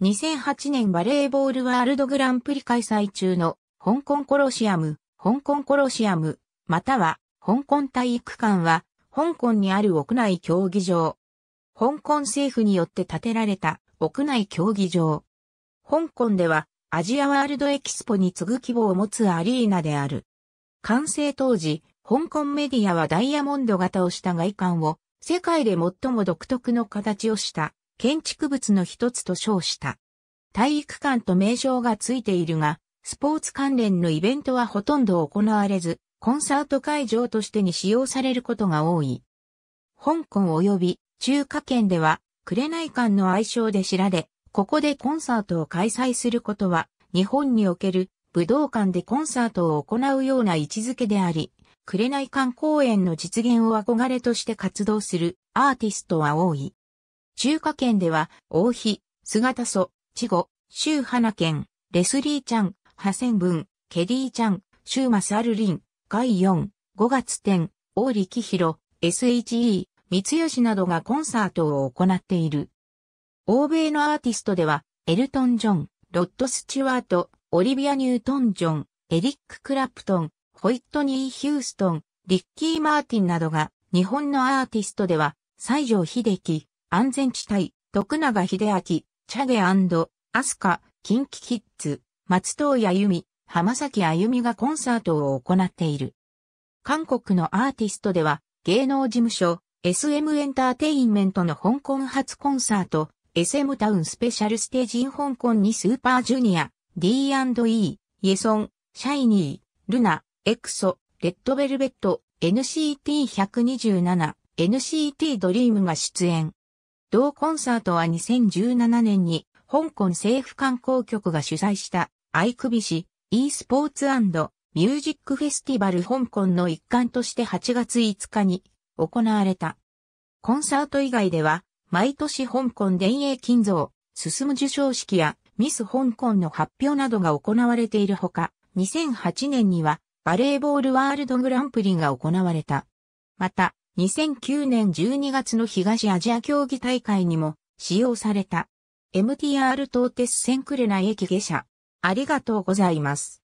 2008年バレーボールワールドグランプリ開催中の香港コロシアム、香港コロシアム、または香港体育館は香港にある屋内競技場。香港政府によって建てられた屋内競技場。香港ではアジアワールドエキスポに次ぐ規模を持つアリーナである。完成当時、香港メディアはダイヤモンド型をした外観を世界で最も独特の形をした建築物の一つと称した。体育館と名称がついているが、スポーツ関連のイベントはほとんど行われず、コンサート会場としてに使用されることが多い。香港及び中華圏では、紅館の愛称で知られ、ここでコンサートを開催することは、日本における武道館でコンサートを行うような位置づけであり、紅館公演の実現を憧れとして活動するアーティストは多い。中華圏では、王妃、姿祖、稚語、周花県、レスリーちゃん、ハセン文、ケリーちゃん、周マサルリン、ガイヨン、5月天、王力広、SHE、三吉などがコンサートを行っている。欧米のアーティストでは、エルトン・ジョン、ロッド・スチュワート、オリビア・ニュートン・ジョン、エリック・クラプトン、ホイットニー・ヒューストン、リッキー・マーティンなどが、日本のアーティストでは、西城秀樹、安全地帯、徳永秀明、チャゲアスカ、キンキキッズ、松任谷由実、浜崎あゆみがコンサートを行っている。韓国のアーティストでは、芸能事務所、SM エンターテインメントの香港初コンサート、SM タウンスペシャルステージン香港にスーパージュニア、D&E、イエソン、シャイニー、ルナ、エクソ、レッドベルベット、NCT127、NCT ドリームが出演。同コンサートは2017年に香港政府観光局が主催したアイクビ市 e スポーツミュージックフェスティバル香港の一環として8月5日に行われた。コンサート以外では毎年香港伝影金像、進む受賞式やミス香港の発表などが行われているほか、2008年にはバレーボールワールドグランプリが行われた。また、2009年12月の東アジア競技大会にも使用された。MTR 東鉄線レナ駅下車。ありがとうございます。